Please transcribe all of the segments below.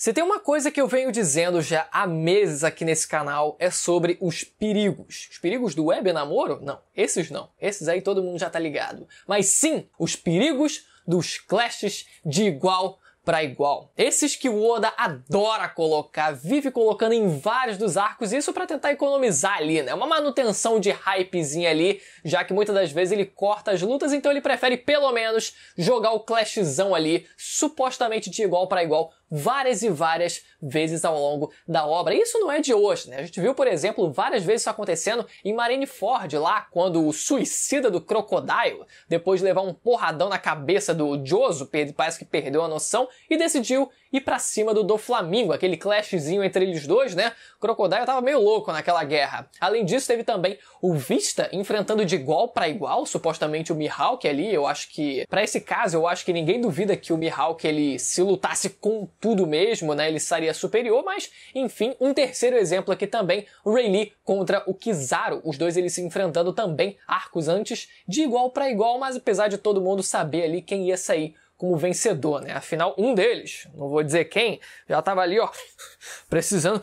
Se tem uma coisa que eu venho dizendo já há meses aqui nesse canal é sobre os perigos. Os perigos do web é namoro? Não, esses não. Esses aí todo mundo já tá ligado. Mas sim, os perigos dos clashes de igual para igual. Esses que o Oda adora colocar, vive colocando em vários dos arcos, isso para tentar economizar ali, né? Uma manutenção de hypezinha ali, já que muitas das vezes ele corta as lutas, então ele prefere pelo menos jogar o clashzão ali, supostamente de igual para igual, várias e várias vezes ao longo da obra. E isso não é de hoje, né? A gente viu, por exemplo, várias vezes isso acontecendo em Marineford, lá quando o suicida do Crocodile, depois de levar um porradão na cabeça do Joso, parece que perdeu a noção e decidiu e para cima do do Flamengo, aquele clashzinho entre eles dois, né? O Crocodile tava meio louco naquela guerra. Além disso, teve também o Vista enfrentando de igual para igual, supostamente o Mihawk ali, eu acho que para esse caso, eu acho que ninguém duvida que o Mihawk ele se lutasse com tudo mesmo, né? Ele seria superior, mas enfim, um terceiro exemplo aqui também, o contra o Kizaru, os dois eles se enfrentando também arcos antes de igual para igual, mas apesar de todo mundo saber ali quem ia sair como vencedor, né? Afinal, um deles, não vou dizer quem, já estava ali, ó, precisando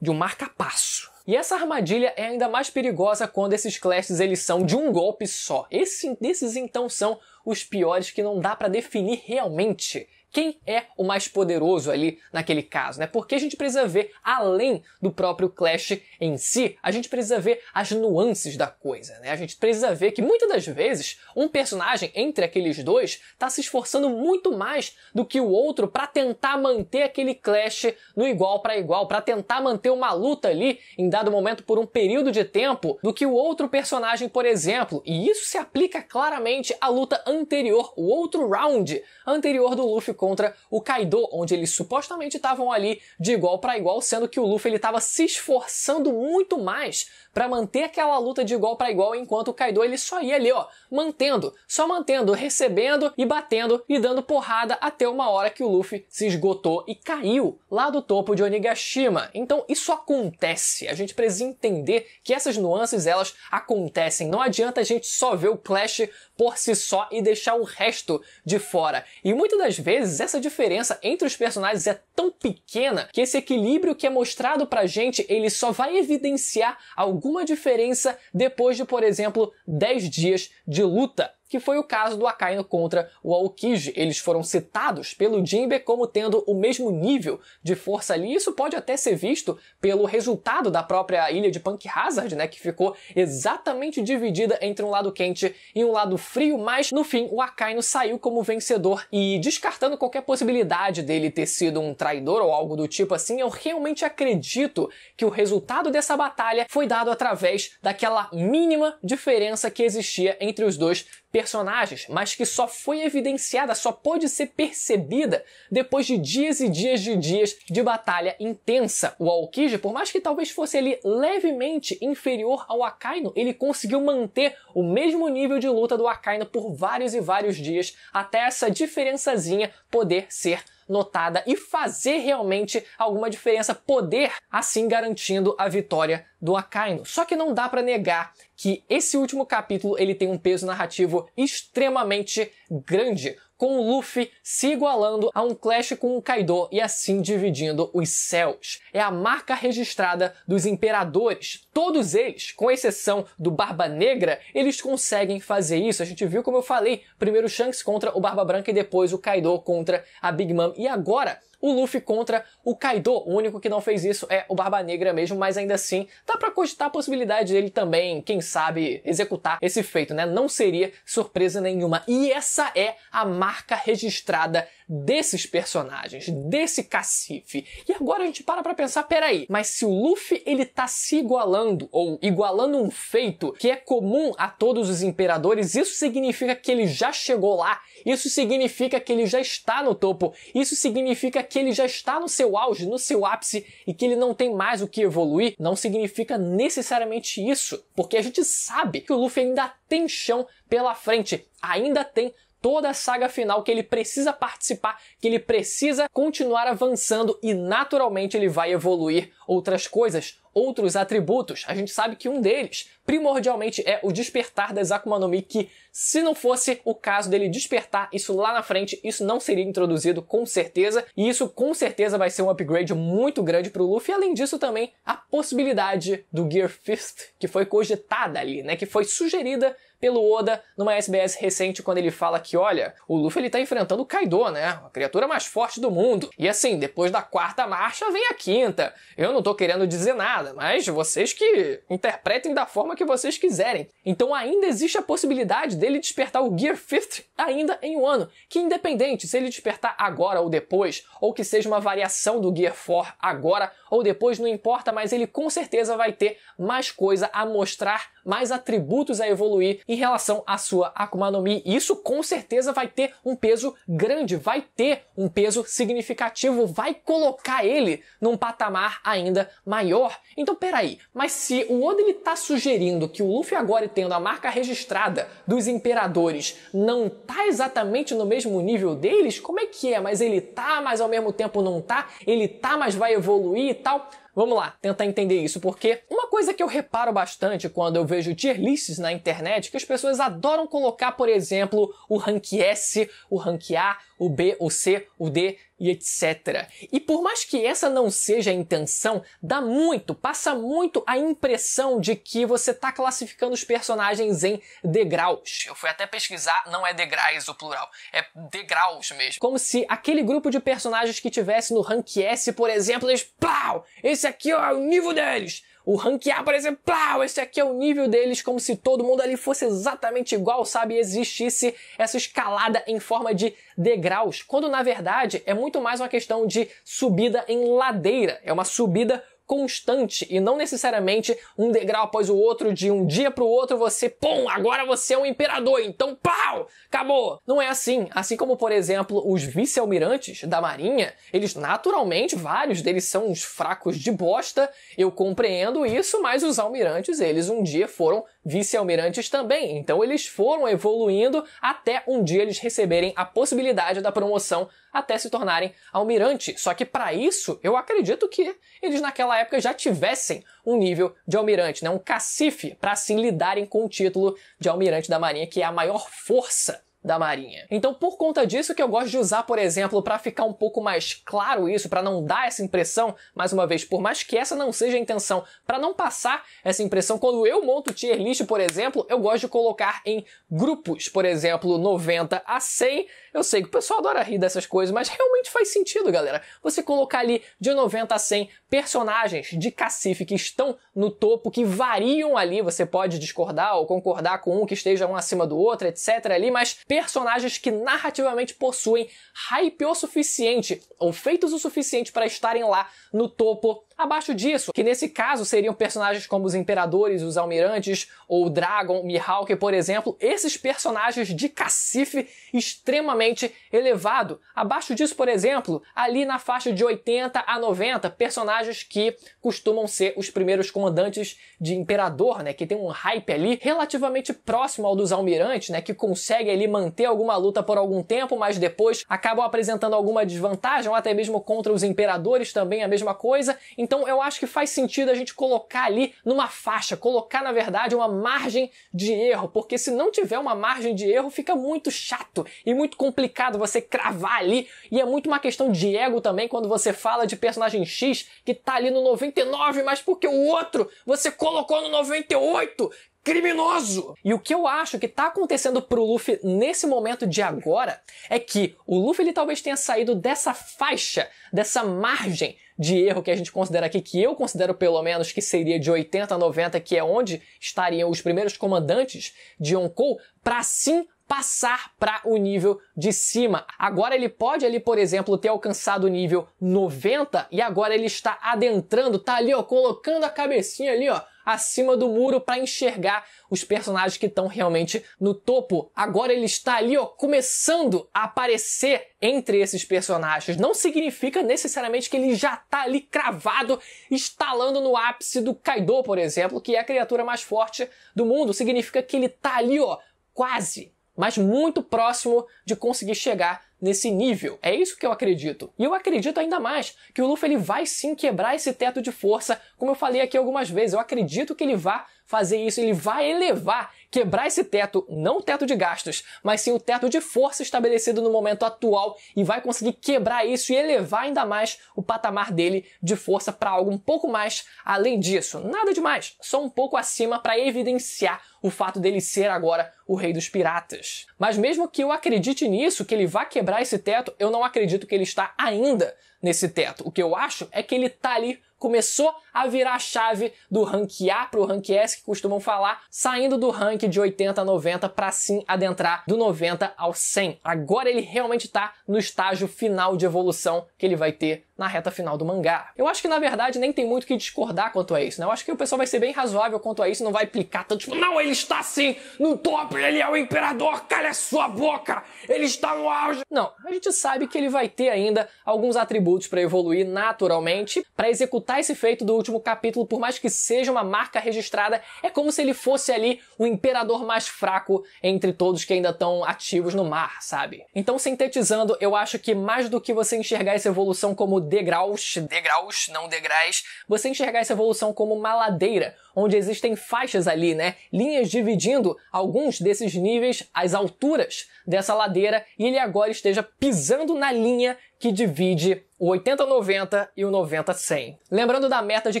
de um marca-passo. E essa armadilha é ainda mais perigosa quando esses clashes eles são de um golpe só. Esse, esses então são os piores que não dá para definir realmente quem é o mais poderoso ali naquele caso, né? Porque a gente precisa ver além do próprio clash em si, a gente precisa ver as nuances da coisa, né? A gente precisa ver que muitas das vezes um personagem entre aqueles dois está se esforçando muito mais do que o outro para tentar manter aquele clash no igual para igual, para tentar manter uma luta ali em dado momento por um período de tempo do que o outro personagem, por exemplo. E isso se aplica claramente à luta anterior, o outro round anterior do Luffy contra o Kaido, onde eles supostamente estavam ali de igual para igual, sendo que o Luffy ele estava se esforçando muito mais para manter aquela luta de igual para igual, enquanto o Kaido ele só ia ali, ó, mantendo, só mantendo, recebendo e batendo e dando porrada até uma hora que o Luffy se esgotou e caiu lá do topo de Onigashima. Então isso acontece. A gente precisa entender que essas nuances elas acontecem. Não adianta a gente só ver o Clash por si só e deixar o resto de fora. E muitas das vezes vezes essa diferença entre os personagens é tão pequena que esse equilíbrio que é mostrado pra gente, ele só vai evidenciar alguma diferença depois de, por exemplo, 10 dias de luta que foi o caso do Akainu contra o Aokiji. Eles foram citados pelo Jinbe como tendo o mesmo nível de força ali, e isso pode até ser visto pelo resultado da própria ilha de Punk Hazard, né, que ficou exatamente dividida entre um lado quente e um lado frio, mas no fim o Akainu saiu como vencedor e descartando qualquer possibilidade dele ter sido um traidor ou algo do tipo assim, eu realmente acredito que o resultado dessa batalha foi dado através daquela mínima diferença que existia entre os dois personagens, mas que só foi evidenciada, só pôde ser percebida depois de dias e dias de dias de batalha intensa. O Aokiji, por mais que talvez fosse ele levemente inferior ao Akainu, ele conseguiu manter o mesmo nível de luta do Akainu por vários e vários dias até essa diferençazinha poder ser notada e fazer realmente alguma diferença, poder assim garantindo a vitória do Akainu. Só que não dá para negar que esse último capítulo ele tem um peso narrativo extremamente grande, com o Luffy se igualando a um clash com o Kaido e assim dividindo os céus. É a marca registrada dos imperadores. Todos eles, com exceção do Barba Negra, eles conseguem fazer isso. A gente viu como eu falei, primeiro Shanks contra o Barba Branca e depois o Kaido contra a Big Mom. E agora o Luffy contra o Kaido. O único que não fez isso é o Barba Negra mesmo, mas ainda assim dá para cogitar a possibilidade dele também, quem sabe, executar esse feito, né? Não seria surpresa nenhuma. E essa é a marca registrada desses personagens, desse cacife. E agora a gente para pra pensar, peraí, mas se o Luffy ele tá se igualando, ou igualando um feito que é comum a todos os imperadores, isso significa que ele já chegou lá, isso significa que ele já está no topo, isso significa que ele já está no seu auge, no seu ápice e que ele não tem mais o que evoluir, não significa necessariamente isso, porque a gente sabe que o Luffy ainda tem chão pela frente, ainda tem toda a saga final que ele precisa participar, que ele precisa continuar avançando e naturalmente ele vai evoluir outras coisas, outros atributos. A gente sabe que um deles, primordialmente, é o despertar da Akuma no Mi, que se não fosse o caso dele despertar isso lá na frente, isso não seria introduzido com certeza, e isso com certeza vai ser um upgrade muito grande para o Luffy. Além disso, também a possibilidade do Gear Fist que foi cogitada ali, né, que foi sugerida pelo Oda numa SBS recente quando ele fala que, olha, o Luffy ele tá enfrentando o Kaido, né? A criatura mais forte do mundo. E assim, depois da quarta marcha vem a quinta. Eu não tô querendo dizer nada, mas vocês que interpretem da forma que vocês quiserem. Então ainda existe a possibilidade dele despertar o Gear Fifth ainda em um ano, que independente se ele despertar agora ou depois, ou que seja uma variação do Gear 4 agora ou depois, não importa, mas ele com certeza vai ter mais coisa a mostrar, mais atributos a evoluir em relação à sua Akuma no Mi. E isso com certeza vai ter um peso grande, vai ter um peso significativo, vai colocar ele num patamar ainda maior. Então peraí, mas se o Oda ele tá sugerindo que o Luffy agora tendo a marca registrada dos imperadores não tá exatamente no mesmo nível deles, como é que é? Mas ele tá, mas ao mesmo tempo não tá, ele tá, mas vai evoluir e tal. Vamos lá, tentar entender isso, porque uma coisa que eu reparo bastante quando eu vejo tier lists na internet, que as pessoas adoram colocar, por exemplo, o rank S, o rank A, o B, o C, o D e etc. E por mais que essa não seja a intenção, dá muito, passa muito a impressão de que você está classificando os personagens em degraus. Eu fui até pesquisar, não é degraus o plural, é degraus mesmo. Como se aquele grupo de personagens que tivesse no rank S, por exemplo, eles, pau, esse aqui ó, é o nível deles o ranquear, por exemplo, plau, esse aqui é o nível deles, como se todo mundo ali fosse exatamente igual, sabe? E existisse essa escalada em forma de degraus, quando na verdade é muito mais uma questão de subida em ladeira, é uma subida constante e não necessariamente um degrau após o outro, de um dia para o outro você, pum, agora você é um imperador, então pau, acabou. Não é assim. Assim como, por exemplo, os vice-almirantes da Marinha, eles naturalmente, vários deles são uns fracos de bosta, eu compreendo isso, mas os almirantes, eles um dia foram vice-almirantes também. Então eles foram evoluindo até um dia eles receberem a possibilidade da promoção até se tornarem almirante. Só que para isso, eu acredito que eles naquela época já tivessem um nível de almirante, né? um cacife para assim lidarem com o título de almirante da Marinha, que é a maior força da Marinha. Então, por conta disso que eu gosto de usar, por exemplo, para ficar um pouco mais claro isso, para não dar essa impressão, mais uma vez, por mais que essa não seja a intenção, para não passar essa impressão, quando eu monto tier list, por exemplo, eu gosto de colocar em grupos, por exemplo, 90 a 100, eu sei que o pessoal adora rir dessas coisas, mas realmente faz sentido, galera. Você colocar ali de 90 a 100 personagens de cacife que estão no topo, que variam ali, você pode discordar ou concordar com um que esteja um acima do outro, etc. ali, mas personagens que narrativamente possuem hype o suficiente, ou feitos o suficiente para estarem lá no topo abaixo disso, que nesse caso seriam personagens como os imperadores, os almirantes, ou o Dragon, Mihawk, por exemplo, esses personagens de cacife extremamente extremamente elevado. Abaixo disso, por exemplo, ali na faixa de 80 a 90, personagens que costumam ser os primeiros comandantes de imperador, né, que tem um hype ali relativamente próximo ao dos almirantes, né, que consegue ali manter alguma luta por algum tempo, mas depois acabam apresentando alguma desvantagem, ou até mesmo contra os imperadores também a mesma coisa. Então eu acho que faz sentido a gente colocar ali numa faixa, colocar na verdade uma margem de erro, porque se não tiver uma margem de erro, fica muito chato e muito complicado complicado você cravar ali e é muito uma questão de ego também quando você fala de personagem X que tá ali no 99, mas porque o outro você colocou no 98 criminoso. E o que eu acho que tá acontecendo pro Luffy nesse momento de agora é que o Luffy ele talvez tenha saído dessa faixa, dessa margem de erro que a gente considera aqui, que eu considero pelo menos que seria de 80 a 90, que é onde estariam os primeiros comandantes de Yonkou, para sim passar para o nível de cima. Agora ele pode ali, por exemplo, ter alcançado o nível 90 e agora ele está adentrando, tá ali, ó, colocando a cabecinha ali, ó, acima do muro para enxergar os personagens que estão realmente no topo. Agora ele está ali, ó, começando a aparecer entre esses personagens. Não significa necessariamente que ele já está ali cravado, estalando no ápice do Kaido, por exemplo, que é a criatura mais forte do mundo. Significa que ele está ali, ó, quase mas muito próximo de conseguir chegar nesse nível. É isso que eu acredito. E eu acredito ainda mais que o Luffy ele vai sim quebrar esse teto de força, como eu falei aqui algumas vezes. Eu acredito que ele vá fazer isso, ele vai elevar, quebrar esse teto, não o teto de gastos, mas sim o teto de força estabelecido no momento atual e vai conseguir quebrar isso e elevar ainda mais o patamar dele de força para algo um pouco mais além disso. Nada demais, só um pouco acima para evidenciar o fato dele ser agora o rei dos piratas. Mas mesmo que eu acredite nisso, que ele vá quebrar esse teto, eu não acredito que ele está ainda nesse teto. O que eu acho é que ele tá ali, começou a virar a chave do rank A para o rank S, que costumam falar, saindo do rank de 80 a 90 para sim adentrar do 90 ao 100. Agora ele realmente está no estágio final de evolução que ele vai ter na reta final do mangá. Eu acho que na verdade nem tem muito que discordar quanto a isso, né? Eu acho que o pessoal vai ser bem razoável quanto a isso, não vai aplicar tanto tipo, não, ele está sim no top, ele é o imperador, calha sua boca, ele está no auge. Não, a gente sabe que ele vai ter ainda alguns atributos para evoluir naturalmente, para executar esse feito do último capítulo, por mais que seja uma marca registrada, é como se ele fosse ali o imperador mais fraco entre todos que ainda estão ativos no mar, sabe? Então, sintetizando, eu acho que mais do que você enxergar essa evolução como degraus, degraus, não degraus, você enxergar essa evolução como uma ladeira, onde existem faixas ali, né? Linhas dividindo alguns desses níveis, as alturas dessa ladeira, e ele agora esteja pisando na linha que divide o 80-90 e o 90-100. Lembrando da meta de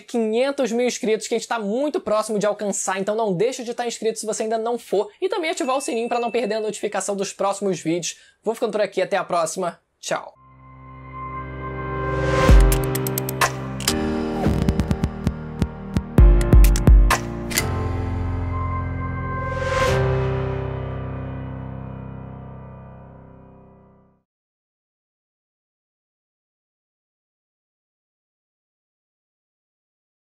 500 mil inscritos que a gente está muito próximo de alcançar, então não deixe de estar tá inscrito se você ainda não for e também ativar o sininho para não perder a notificação dos próximos vídeos. Vou ficando por aqui, até a próxima, tchau!